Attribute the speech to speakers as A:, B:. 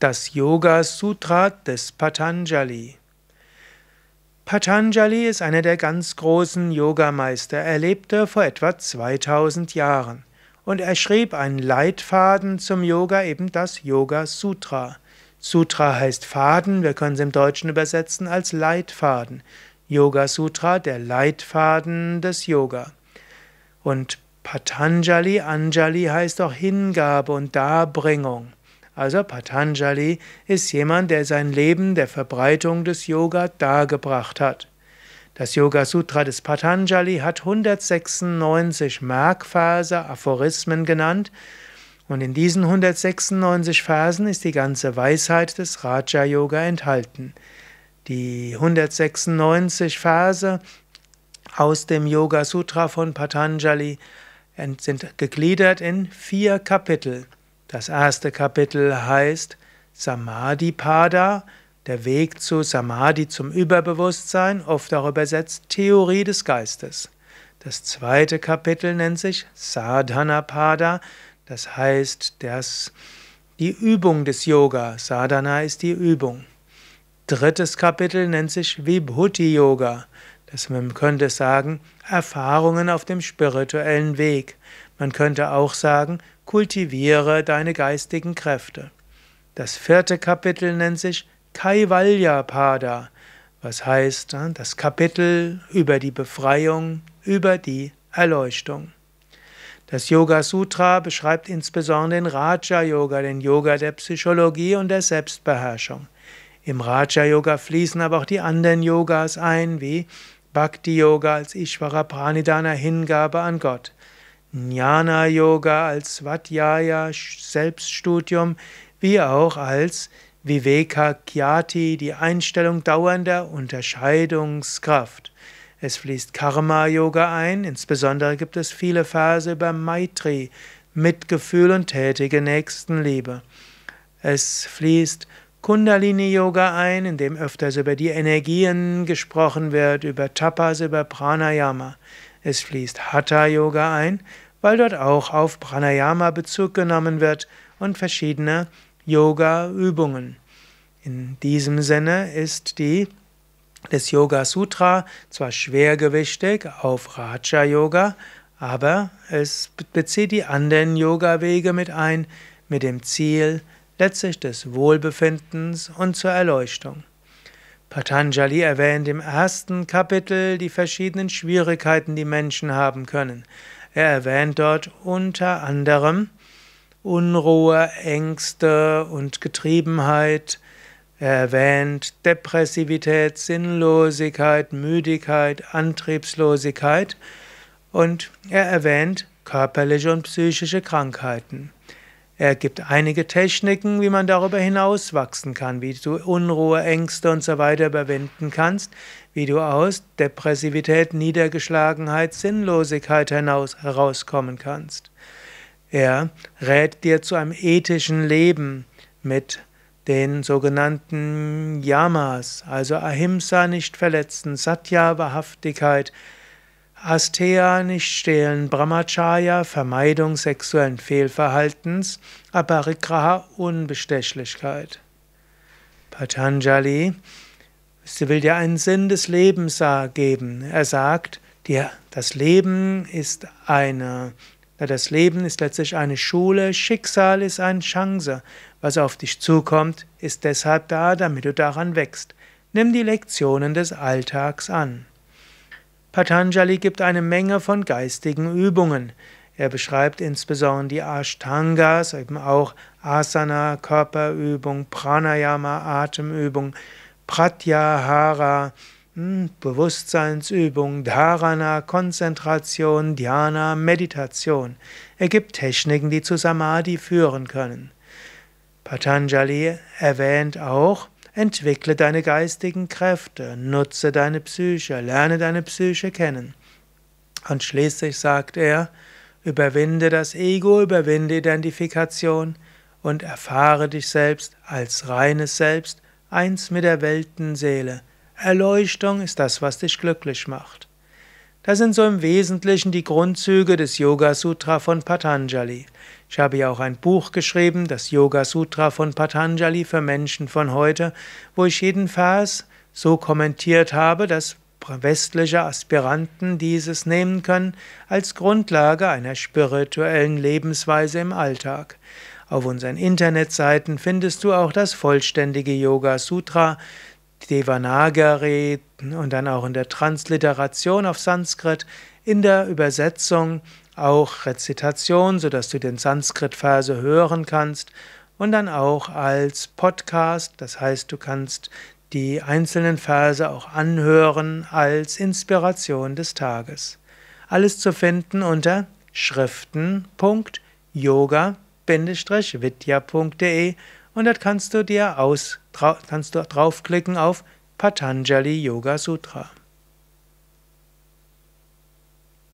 A: Das Yoga Sutra des Patanjali. Patanjali ist einer der ganz großen Yogameister. Er lebte vor etwa 2000 Jahren und er schrieb einen Leitfaden zum Yoga, eben das Yoga Sutra. Sutra heißt Faden, wir können es im Deutschen übersetzen als Leitfaden. Yoga Sutra, der Leitfaden des Yoga. Und Patanjali, Anjali heißt auch Hingabe und Darbringung. Also Patanjali ist jemand, der sein Leben der Verbreitung des Yoga dargebracht hat. Das Yoga Sutra des Patanjali hat 196 Merkverse, Aphorismen genannt, und in diesen 196 Versen ist die ganze Weisheit des Raja Yoga enthalten. Die 196 Verse aus dem Yoga Sutra von Patanjali sind gegliedert in vier Kapitel. Das erste Kapitel heißt Samadhipada, der Weg zu Samadhi zum Überbewusstsein, oft auch übersetzt Theorie des Geistes. Das zweite Kapitel nennt sich Sadhanapada, das heißt das, die Übung des Yoga. Sadhana ist die Übung. Drittes Kapitel nennt sich Vibhuti Yoga. Das man könnte sagen, Erfahrungen auf dem spirituellen Weg. Man könnte auch sagen, kultiviere deine geistigen Kräfte. Das vierte Kapitel nennt sich Kaivalya Pada, was heißt äh, das Kapitel über die Befreiung, über die Erleuchtung. Das Yoga Sutra beschreibt insbesondere den Raja Yoga, den Yoga der Psychologie und der Selbstbeherrschung. Im Raja Yoga fließen aber auch die anderen Yogas ein, wie Bhakti Yoga als Ishvara Pranidana Hingabe an Gott. Jnana Yoga als Swadhyaya Selbststudium, wie auch als Viveka Kyati, die Einstellung dauernder Unterscheidungskraft. Es fließt Karma Yoga ein, insbesondere gibt es viele Verse über Maitri, Mitgefühl und tätige Nächstenliebe. Es fließt Kundalini Yoga ein, in dem öfters über die Energien gesprochen wird, über Tapas, über Pranayama. Es fließt Hatha Yoga ein, weil dort auch auf Pranayama Bezug genommen wird und verschiedene Yoga-Übungen. In diesem Sinne ist die das Yoga Sutra zwar schwergewichtig auf Raja Yoga, aber es bezieht die anderen Yoga Wege mit ein, mit dem Ziel letztlich des Wohlbefindens und zur Erleuchtung. Patanjali erwähnt im ersten Kapitel die verschiedenen Schwierigkeiten, die Menschen haben können. Er erwähnt dort unter anderem Unruhe, Ängste und Getriebenheit. Er erwähnt Depressivität, Sinnlosigkeit, Müdigkeit, Antriebslosigkeit und er erwähnt körperliche und psychische Krankheiten. Er gibt einige Techniken, wie man darüber hinaus wachsen kann, wie du Unruhe, Ängste und so weiter überwinden kannst, wie du aus Depressivität, Niedergeschlagenheit, Sinnlosigkeit hinaus herauskommen kannst. Er rät dir zu einem ethischen Leben mit den sogenannten Yamas, also Ahimsa nicht verletzen, Satya Wahrhaftigkeit, Astea nicht stehlen, Brahmacharya Vermeidung sexuellen Fehlverhaltens, Aparigraha Unbestechlichkeit. Patanjali sie will dir einen Sinn des Lebens geben. Er sagt dir, das Leben ist eine das Leben ist letztlich eine Schule, Schicksal ist eine Chance. Was auf dich zukommt, ist deshalb da, damit du daran wächst. Nimm die Lektionen des Alltags an. Patanjali gibt eine Menge von geistigen Übungen. Er beschreibt insbesondere die Ashtangas, eben auch Asana, Körperübung, Pranayama, Atemübung, Pratyahara, hm, Bewusstseinsübung, Dharana, Konzentration, Dhyana, Meditation. Er gibt Techniken, die zu Samadhi führen können. Patanjali erwähnt auch Entwickle deine geistigen Kräfte, nutze deine Psyche, lerne deine Psyche kennen. Und schließlich sagt er, überwinde das Ego, überwinde Identifikation und erfahre dich selbst als reines Selbst, eins mit der Weltenseele. Erleuchtung ist das, was dich glücklich macht. Das sind so im Wesentlichen die Grundzüge des Yoga Sutra von Patanjali. Ich habe ja auch ein Buch geschrieben, das Yoga Sutra von Patanjali für Menschen von heute, wo ich jeden Vers so kommentiert habe, dass westliche Aspiranten dieses nehmen können als Grundlage einer spirituellen Lebensweise im Alltag. Auf unseren Internetseiten findest du auch das vollständige Yoga Sutra, Devanagari und dann auch in der Transliteration auf Sanskrit, in der Übersetzung auch Rezitation, sodass du den Sanskrit-Verse hören kannst und dann auch als Podcast, das heißt, du kannst die einzelnen Verse auch anhören als Inspiration des Tages. Alles zu finden unter schriften.yoga-vidya.de und dort kannst du dir aus, kannst du draufklicken auf Patanjali Yoga Sutra.